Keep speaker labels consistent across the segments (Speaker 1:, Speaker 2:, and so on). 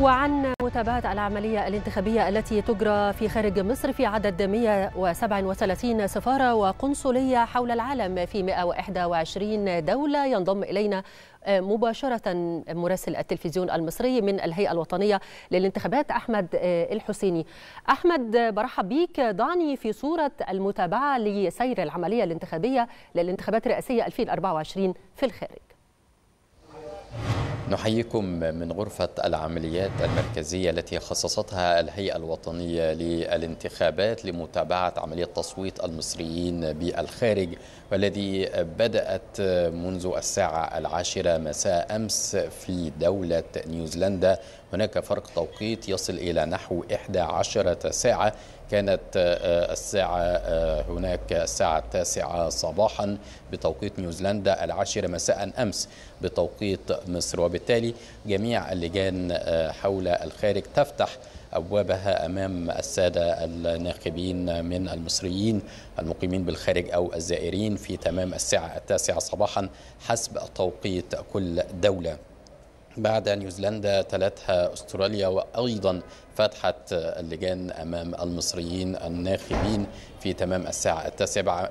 Speaker 1: وعن متابعة العملية الانتخابية التي تجرى في خارج مصر في عدد 137 سفارة وقنصلية حول العالم في 121 دولة ينضم إلينا مباشرة مراسل التلفزيون المصري من الهيئة الوطنية للانتخابات أحمد الحسيني أحمد برحب بيك ضعني في صورة المتابعة لسير العملية الانتخابية للانتخابات الرئاسية 2024 في الخارج
Speaker 2: نحييكم من غرفة العمليات المركزية التي خصصتها الهيئة الوطنية للانتخابات لمتابعة عملية تصويت المصريين بالخارج والذي بدأت منذ الساعة العاشرة مساء أمس في دولة نيوزيلندا هناك فرق توقيت يصل إلى نحو 11 ساعة كانت آه، آه، الساعة آه، هناك الساعة التاسعة صباحا بتوقيت نيوزيلندا العاشرة مساء أمس بتوقيت مصر وبالتالي جميع اللجان حول الخارج تفتح أبوابها أمام السادة الناخبين من المصريين المقيمين بالخارج أو الزائرين في تمام الساعة التاسعة صباحا حسب توقيت كل دولة بعد نيوزيلندا تلتها أستراليا وأيضا فتحت اللجان أمام المصريين الناخبين في تمام الساعة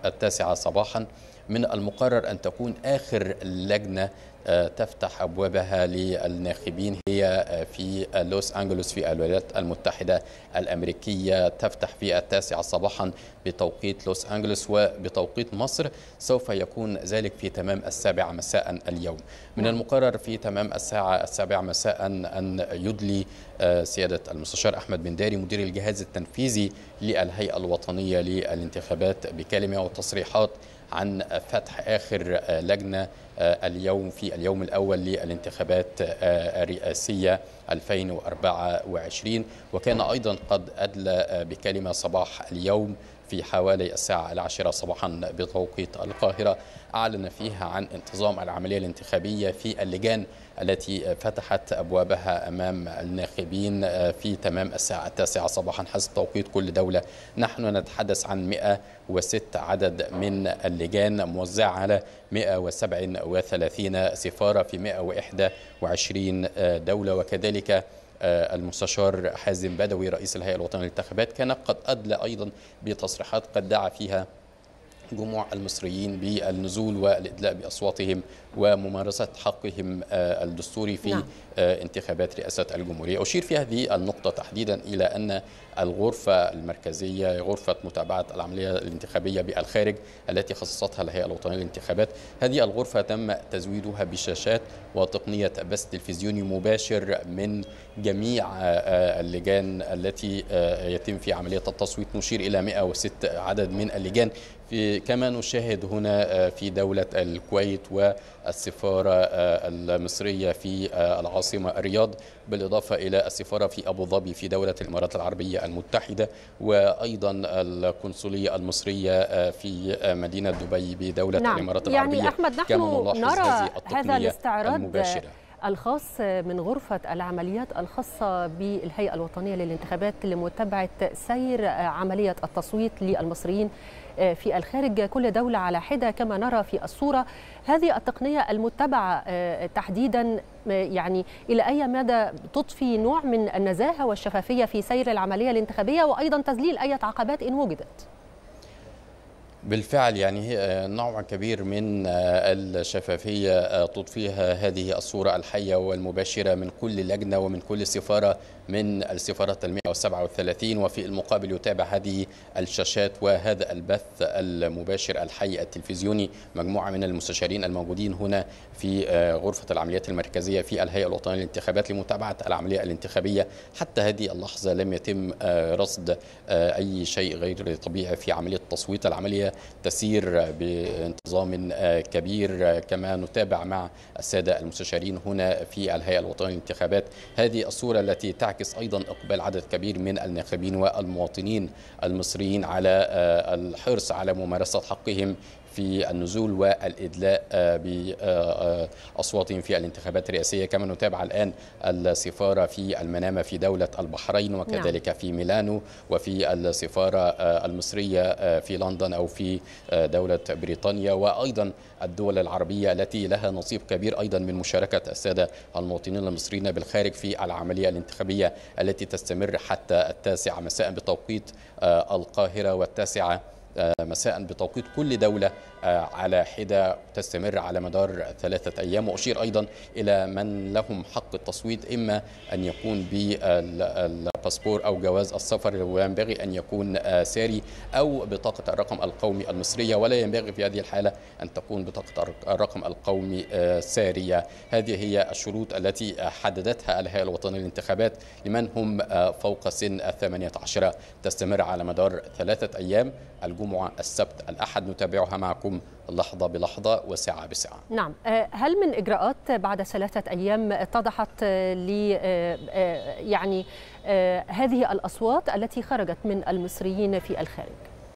Speaker 2: التاسعة صباحا من المقرر أن تكون آخر لجنة آه، تفتح أبوابها للناخبين هي آه، في لوس أنجلوس في الولايات المتحدة الأمريكية تفتح في التاسعة صباحا بتوقيت لوس أنجلوس وبتوقيت مصر سوف يكون ذلك في تمام السابعة مساء اليوم من المقرر في تمام الساعة السابعة مساء أن يدلي آه، سيادة المستشار أحمد بن داري مدير الجهاز التنفيذي للهيئة الوطنية للانتخابات بكلمة وتصريحات عن فتح آخر آه، لجنة آه، اليوم في اليوم الأول للانتخابات الرئاسية آه، 2024 وكان أيضا قد أدلى بكلمة صباح اليوم في حوالي الساعة العاشرة صباحا بتوقيت القاهرة أعلن فيها عن انتظام العملية الانتخابية في اللجان التي فتحت أبوابها أمام الناخبين في تمام الساعة التاسعة صباحا حسب توقيت كل دولة نحن نتحدث عن 106 عدد من اللجان موزعة على 137 سفارة في 121 دولة وكذلك وكذلك آه، المستشار حازم بدوي رئيس الهيئة الوطنية للانتخابات كان قد أدلى أيضا بتصريحات قد دعا فيها جموع المصريين بالنزول والإدلاء بأصواتهم وممارسة حقهم آه، الدستوري في نعم. آه، انتخابات رئاسة الجمهورية أشير في هذه النقطة تحديدا إلى أن الغرفة المركزية غرفة متابعة العملية الانتخابية بالخارج التي خصصتها الهيئة الوطنية للانتخابات هذه الغرفة تم تزويدها بشاشات وتقنية بث تلفزيوني مباشر من جميع آه، آه، اللجان التي آه، يتم في عملية التصويت نشير إلى 106 عدد من اللجان في كما نشاهد هنا في دولة الكويت والسفارة المصرية في العاصمة الرياض بالإضافة إلى السفارة في أبو ظبي في دولة الإمارات العربية المتحدة وأيضا القنصلية المصرية في مدينة دبي بدولة نعم. الإمارات يعني العربية يعني أحمد نحن كما نرى هذا الاستعراض المباشرة
Speaker 1: الخاص من غرفة العمليات الخاصة بالهيئة الوطنية للانتخابات لمتابعة سير عملية التصويت للمصريين في الخارج كل دولة على حدة كما نرى في الصورة هذه التقنية المتبعة آه، تحديدا آه، يعني إلى أي مدى تضفي نوع من النزاهة والشفافية في سير العملية الانتخابية وأيضا تذليل أي عقبات إن وجدت
Speaker 2: بالفعل يعني آه، نوع كبير من آه، الشفافية آه، تضفيها هذه الصورة الحية والمباشرة من كل لجنة ومن كل سفارة من السفارات ال 137 وفي المقابل يتابع هذه الشاشات وهذا البث المباشر الحي التلفزيوني مجموعة من المستشارين الموجودين هنا في آه، غرفة العمليات المركزية في الهيئة الوطنية للانتخابات لمتابعة العملية الانتخابية حتى هذه اللحظة لم يتم آه، رصد آه، أي شيء غير طبيعي في عملية التصويت العملية تسير بانتظام كبير كما نتابع مع السادة المستشارين هنا في الهيئة الوطنية للانتخابات هذه الصورة التي تعكس تعكس أيضا إقبال عدد كبير من الناخبين والمواطنين المصريين على آه، الحرص على ممارسة حقهم في النزول والإدلاء آه، بأصواتهم آه، آه، في الانتخابات الرئاسية كما نتابع الآن السفارة في المنامة في دولة البحرين وكذلك نعم. في ميلانو وفي السفارة المصرية في لندن أو في دولة بريطانيا وأيضا الدول العربية التي لها نصيب كبير أيضا من مشاركة السادة المواطنين المصريين بالخارج في العملية الانتخابية التي تستمر حتى التاسعة مساء بتوقيت القاهرة والتاسعة آه، مساء بتوقيت كل دولة آه، على حدة تستمر على مدار ثلاثة أيام وأشير أيضا إلى من لهم حق التصويت إما أن يكون بالباسبور أو جواز السفر وينبغي أن يكون آه، ساري أو بطاقة الرقم القومي المصرية ولا ينبغي في هذه الحالة أن تكون بطاقة الرقم القومي سارية هذه هي الشروط التي حددتها الهيئة الوطنية للانتخابات لمن هم فوق سن 18 تستمر على مدار ثلاثة أيام الجو الجمعة السبت الأحد نتابعها معكم لحظة بلحظة وساعة بساعة
Speaker 1: نعم آه، هل من إجراءات بعد ثلاثة أيام اتضحت آه، لي آه، يعني هذه الأصوات التي خرجت من المصريين في الخارج